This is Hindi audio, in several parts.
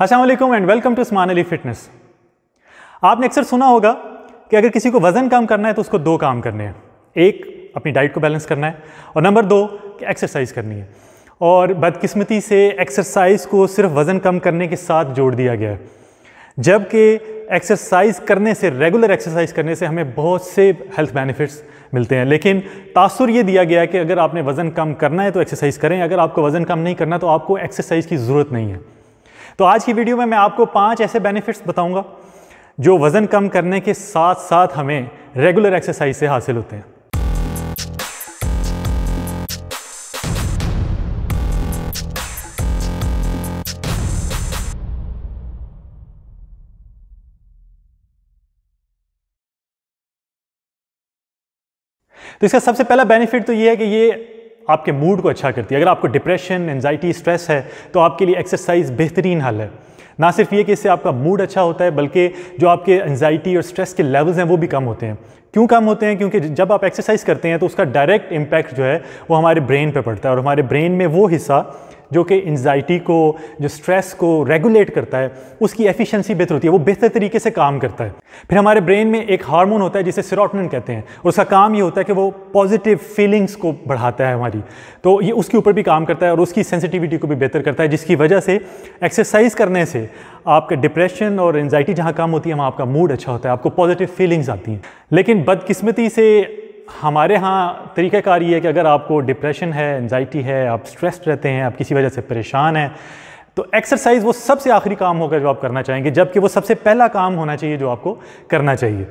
असलम एंड वेलकम टू स्मान अली फिटनेस आपने अक्सर सुना होगा कि अगर किसी को वज़न कम करना है तो उसको दो काम करने हैं एक अपनी डाइट को बैलेंस करना है और नंबर दो एक्सरसाइज करनी है और बदकिस्मती से एक्सरसाइज को सिर्फ वज़न कम करने के साथ जोड़ दिया गया है जबकि एक्सरसाइज करने से रेगुलर एक्सरसाइज करने से हमें बहुत से हेल्थ बेनिफिट्स मिलते हैं लेकिन तासुर ये दिया गया है कि अगर आपने वज़न कम करना है तो एक्सरसाइज करें अगर आपको वज़न कम नहीं करना तो आपको एक्सरसाइज की ज़रूरत नहीं है तो आज की वीडियो में मैं आपको पांच ऐसे बेनिफिट्स बताऊंगा जो वज़न कम करने के साथ साथ हमें रेगुलर एक्सरसाइज से हासिल होते हैं तो इसका सबसे पहला बेनिफिट तो ये है कि ये आपके मूड को अच्छा करती है अगर आपको डिप्रेशन एनजाइटी स्ट्रेस है तो आपके लिए एक्सरसाइज बेहतरीन हल है ना सिर्फ ये कि इससे आपका मूड अच्छा होता है बल्कि जो आपके एनजाइटी और स्ट्रेस के लेवल्स हैं वो भी कम होते हैं क्यों कम होते हैं क्योंकि जब आप एक्सरसाइज करते हैं तो उसका डायरेक्ट इम्पैक्ट जो है वो हमारे ब्रेन पर पड़ता है और हमारे ब्रेन में वो हिस्सा जो कि एनजाइटी को जो स्ट्रेस को रेगुलेट करता है उसकी एफिशिएंसी बेहतर होती है वो बेहतर तरीके से काम करता है फिर हमारे ब्रेन में एक हार्मोन होता है जिसे सिरोटोनिन कहते हैं और उसका काम ये होता है कि वो पॉजिटिव फीलिंग्स को बढ़ाता है हमारी तो ये उसके ऊपर भी काम करता है और उसकी सेंसिटिविटी को भी बेहतर करता है जिसकी वजह से एक्सरसाइज करने से आपका डिप्रेशन और एनजाइटी जहाँ काम होती है वहाँ आपका मूड अच्छा होता है आपको पॉजिटिव फीलिंग्स आती हैं लेकिन बदकिस्मती से हमारे यहाँ तरीक़ाकार ये है कि अगर आपको डिप्रेशन है एनजाइटी है आप स्ट्रेस्ड रहते हैं आप किसी वजह से परेशान हैं तो एक्सरसाइज वो सबसे आखिरी काम होगा जो आप करना चाहेंगे जबकि वो सबसे पहला काम होना चाहिए जो आपको करना चाहिए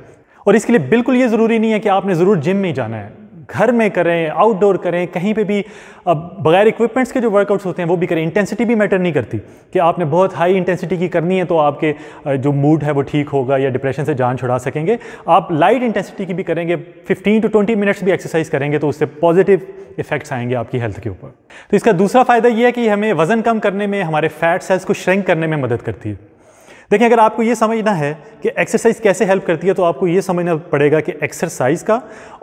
और इसके लिए बिल्कुल ये ज़रूरी नहीं है कि आपने ज़रूर जिम में ही जाना है घर में करें आउटडोर करें कहीं पे भी अब बगैर इक्विपमेंट्स के जो वर्कआउट्स होते हैं वो भी करें इंटेंसिटी भी मैटर नहीं करती कि आपने बहुत हाई इंटेंसिटी की करनी है तो आपके जो मूड है वो ठीक होगा या डिप्रेशन से जान छुड़ा सकेंगे आप लाइट इंटेंसिटी की भी करेंगे 15 टू 20 मिनट्स भी एक्सरसाइज करेंगे तो उससे पॉजिटिव इफेक्ट्स आएंगे आपकी हेल्थ के ऊपर तो इसका दूसरा फ़ायदा यह है कि हमें वज़न कम करने में हमारे फैट सेल्स को श्रिंक करने में मदद करती है देखिए अगर आपको ये समझना है कि एक्सरसाइज कैसे हेल्प करती है तो आपको ये समझना पड़ेगा कि एक्सरसाइज का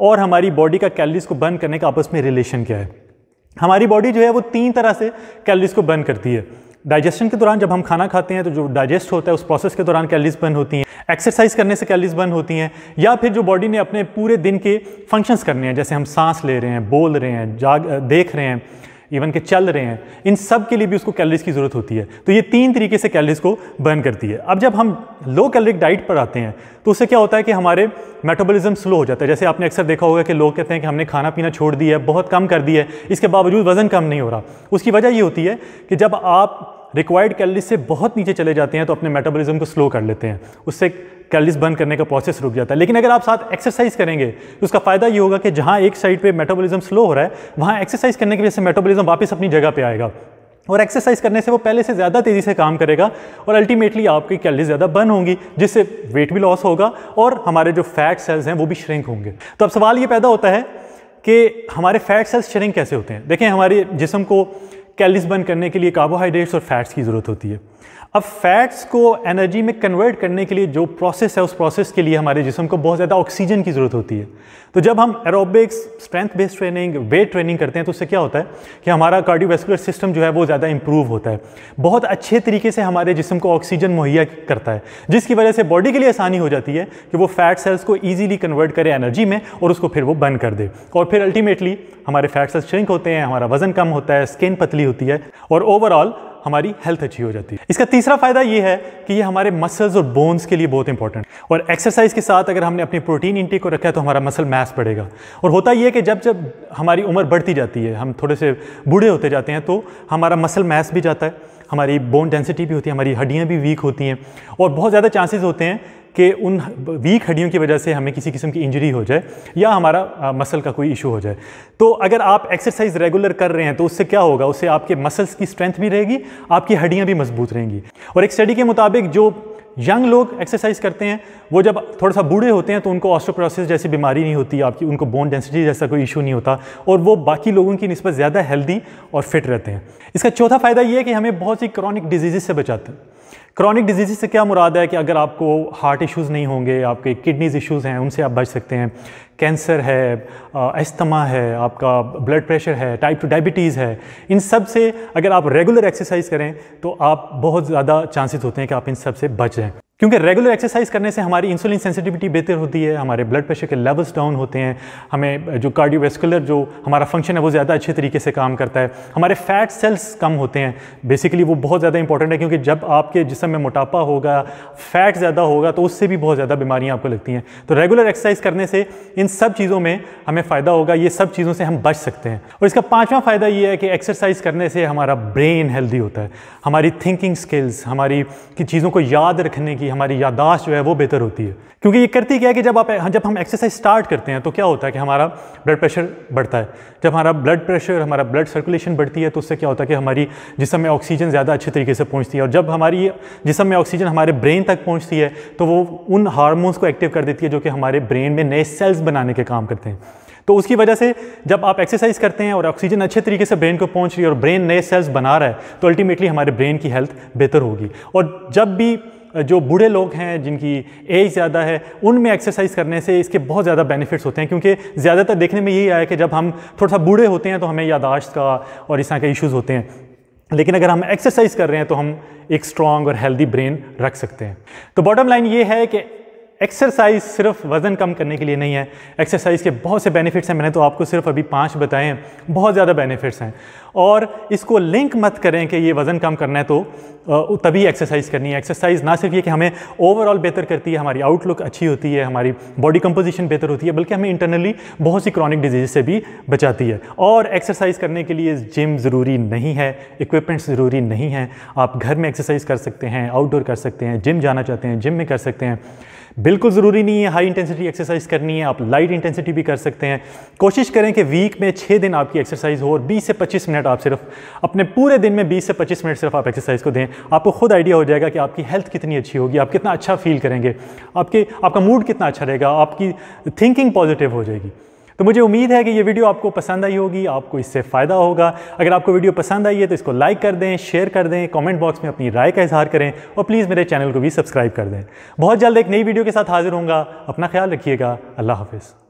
और हमारी बॉडी का कैलरीज को बर्न करने का आपस में रिलेशन क्या है हमारी बॉडी जो है वो तीन तरह से कैलरीज को बर्न करती है डाइजेशन के दौरान जब हम खाना खाते हैं तो जो डाइजेस्ट होता है उस प्रोसेस के दौरान कैलरीज बर्न होती हैं एक्सरसाइज करने से कैलरीज बर्न होती हैं या फिर जो बॉडी ने अपने पूरे दिन के फंक्शंस करने हैं जैसे हम सांस ले रहे हैं बोल रहे हैं जाग देख रहे हैं इवन के चल रहे हैं इन सब के लिए भी उसको कैलरीज की ज़रूरत होती है तो ये तीन तरीके से कैलरीज को बर्न करती है अब जब हम लो कैलरिक डाइट पर आते हैं तो उससे क्या होता है कि हमारे मेटाबॉलिज्म स्लो हो जाता है जैसे आपने अक्सर देखा होगा कि लोग कहते हैं कि हमने खाना पीना छोड़ दिया है बहुत कम कर दिया है इसके बावजूद वज़न कम नहीं हो रहा उसकी वजह ये होती है कि जब आप रिक्वायर्ड कैलरीज से बहुत नीचे चले जाते हैं तो अपने मेटाबॉलिज्म को स्लो कर लेते हैं उससे कैलरीज बर्न करने का प्रोसेस रुक जाता है लेकिन अगर आप साथ एक्सरसाइज करेंगे तो उसका फ़ायदा ये होगा कि जहाँ एक साइड पे मेटाबॉलिज्म स्लो हो रहा है वहाँ एक्सरसाइज करने की वजह से मेटाबॉलिज्म वापस अपनी जगह पे आएगा और एक्सरसाइज करने से वो पहले से ज़्यादा तेज़ी से काम करेगा और अल्टीमेटली आपकी कैलरीज ज़्यादा बर्न होंगी जिससे वेट भी लॉस होगा और हमारे जो फैट सेल्स हैं वो भी श्रिंक होंगे तो अब सवाल ये पैदा होता है कि हमारे फैट सेल्स श्रिंक कैसे होते हैं देखें हमारे जिसम को कैलरीज बर्न करने के लिए कार्बोहाइड्रेट्स और फैट्स की ज़रूरत होती है अब फैट्स को एनर्जी में कन्वर्ट करने के लिए जो प्रोसेस है उस प्रोसेस के लिए हमारे जिसम को बहुत ज़्यादा ऑक्सीजन की ज़रूरत होती है तो जब हम aerobics strength based training weight training करते हैं तो उससे क्या होता है कि हमारा कार्डियोवेस्कुलर सिस्टम जो है वो ज़्यादा इंप्रूव होता है बहुत अच्छे तरीके से हमारे जिसम को ऑक्सीजन मुहैया करता है जिसकी वजह से बॉडी के लिए आसानी हो जाती है कि वो फैट सेल्स को ईजिली कन्वर्ट करे एनर्जी में और उसको फिर वो बंद कर दे और फिर अल्टीमेटली हमारे फैट सेल्स श्रिंक होते हैं हमारा वजन कम होता है स्किन पतली होती है और ओवरऑल हमारी हेल्थ अच्छी हो जाती है इसका तीसरा फायदा यह है कि ये हमारे मसल्स और बोन्स के लिए बहुत इंपॉर्टेंट और एक्सरसाइज के साथ अगर हमने अपनी प्रोटीन इंटेक को रखा है तो हमारा मसल मैस बढ़ेगा और होता यह है कि जब जब हमारी उम्र बढ़ती जाती है हम थोड़े से बूढ़े होते जाते हैं तो हमारा मसल मैस भी जाता है हमारी बोन डेंसिटी भी होती है हमारी हड्डियाँ भी वीक होती हैं और बहुत ज़्यादा चांसेस होते हैं कि उन वीक हड्डियों की वजह से हमें किसी किस्म की इंजरी हो जाए या हमारा मसल का कोई इशू हो जाए तो अगर आप एक्सरसाइज रेगुलर कर रहे हैं तो उससे क्या होगा उससे आपके मसल्स की स्ट्रेंथ भी रहेगी आपकी हड्डियाँ भी मजबूत रहेंगी और एक स्टडी के मुताबिक जो यंग लोग एक्सरसाइज करते हैं वो जब थोड़ा सा बूढ़े होते हैं तो उनको ऑस्ट्रोप्रोसिस जैसी बीमारी नहीं होती आपकी उनको बोन डेंसिटी जैसा कोई इशू नहीं होता और वो बाकी लोगों की नस्बत ज़्यादा हेल्दी और फिट रहते हैं इसका चौथा फ़ायदा ये है कि हमें बहुत सी क्रॉनिक डिजीज़ से बचाते हैं क्रॉनिक डिजीज़ से क्या मुराद है कि अगर आपको हार्ट इश्यूज़ नहीं होंगे आपके किडनीज़ इश्यूज़ हैं उनसे आप बच सकते हैं कैंसर है अस्थमा है आपका ब्लड प्रेशर है टाइप टू डायबिटीज़ है इन सब से अगर आप रेगुलर एक्सरसाइज करें तो आप बहुत ज़्यादा चांसेस होते हैं कि आप इन सब से बच जाएँ क्योंकि रेगुलर एक्सरसाइज करने से हमारी इंसुलिन सेंसिटिविटी बेहतर होती है हमारे ब्लड प्रेशर के लेवल्स डाउन होते हैं हमें जो कार्डियोवेस्कुलर जो हमारा फंक्शन है वो ज़्यादा अच्छे तरीके से काम करता है हमारे फैट सेल्स कम होते हैं बेसिकली वो बहुत ज़्यादा इंपॉर्टेंट है क्योंकि जब आपके जिसम में मोटापा होगा फैट ज़्यादा होगा तो उससे भी बहुत ज़्यादा बीमारियाँ आपको लगती हैं तो रेगुलर एक्सरसाइज करने से इन सब चीज़ों में हमें फ़ायदा होगा ये सब चीज़ों से हम बच सकते हैं और इसका पाँचवा फ़ायदा ये है कि एक्सरसाइज करने से हमारा ब्रेन हेल्दी होता है हमारी थिंकिंग स्किल्स हमारी की चीज़ों को याद रखने की हमारी यादाश्त जो है वो बेहतर होती है क्योंकि ये करती क्या है कि जब आप हाँ, जब हम एक्सरसाइज स्टार्ट करते हैं तो क्या होता है कि हमारा ब्लड प्रेशर बढ़ता है जब हमारा ब्लड प्रेशर हमारा ब्लड सर्कुलेशन बढ़ती है तो उससे क्या होता है कि हमारी जिसम में ऑक्सीजन ज़्यादा अच्छे तरीके से पहुँचती है और जब हमारी जिसम में ऑक्सीजन हमारे ब्रेन तक पहुँचती है तो वो उन हारमोन्स को एक्टिव कर देती है जो कि हमारे ब्रेन में नए सेल्स बनाने के काम करते हैं तो उसकी वजह से जब आप एक्सरसाइज करते हैं और ऑक्सीजन अच्छे तरीके से ब्रेन को पहुंच रही है और ब्रेन नए सेल्स बना रहा है तो अल्टीमेटली हमारे ब्रेन की हेल्थ बेहतर होगी और जब भी जो बूढ़े लोग हैं जिनकी एज ज़्यादा है उनमें एक्सरसाइज करने से इसके बहुत ज़्यादा बेनिफिट्स होते हैं क्योंकि ज़्यादातर देखने में यही आया कि जब हम थोड़ा सा बूढ़े होते हैं तो हमें यादाश्त का और इस तरह के इशूज़ होते हैं लेकिन अगर हम एक्सरसाइज कर रहे हैं तो हम एक स्ट्रॉन्ग और हेल्दी ब्रेन रख सकते हैं तो बॉटम लाइन ये है कि एक्सरसाइज सिर्फ वज़न कम करने के लिए नहीं है एक्सरसाइज के बहुत से बेनिफिट्स हैं मैंने तो आपको सिर्फ अभी पाँच बताए हैं बहुत ज़्यादा बेनिफिट्स हैं और इसको लिंक मत करें कि ये वज़न कम करना है तो तभी एक्सरसाइज करनी है एक्सरसाइज ना सिर्फ ये कि हमें ओवरऑल बेहतर करती है हमारी आउटलुक अच्छी होती है हमारी बॉडी कंपोजिशन बेहतर होती है बल्कि हमें इंटरनली बहुत सी क्रॉनिक डिजीज से भी बचाती है और एक्सरसाइज करने के लिए जिम ज़रूरी नहीं है इक्विपमेंट्स ज़रूरी नहीं है आप घर में एक्सरसाइज कर सकते हैं आउटडोर कर सकते हैं जिम जाना चाहते हैं जिम में कर सकते हैं बिल्कुल ज़रूरी नहीं है हाई इंटेंसिटी एक्सरसाइज करनी है आप लाइट इंटेंसिटी भी कर सकते हैं कोशिश करें कि वीक में छः दिन आपकी एक्सरसाइज हो और बीस से पच्चीस मिनट आप सिर्फ अपने पूरे दिन में बीस से पच्चीस मिनट सिर्फ आप एक्सरसाइज को दें आपको खुद आइडिया हो जाएगा कि आपकी हेल्थ कितनी अच्छी होगी आप कितना अच्छा फील करेंगे आपके आपका मूड कितना अच्छा रहेगा आपकी थिंकिंग पॉजिटिव हो जाएगी तो मुझे उम्मीद है कि ये वीडियो आपको पसंद आई होगी आपको इससे फ़ायदा होगा अगर आपको वीडियो पसंद आई है तो इसको लाइक कर दें शेयर कर दें कमेंट बॉक्स में अपनी राय का इजहार करें और प्लीज़ मेरे चैनल को भी सब्सक्राइब कर दें बहुत जल्द एक नई वीडियो के साथ हाजिर होंगे अपना ख्याल रखिएगा अल्लाह हाफिज़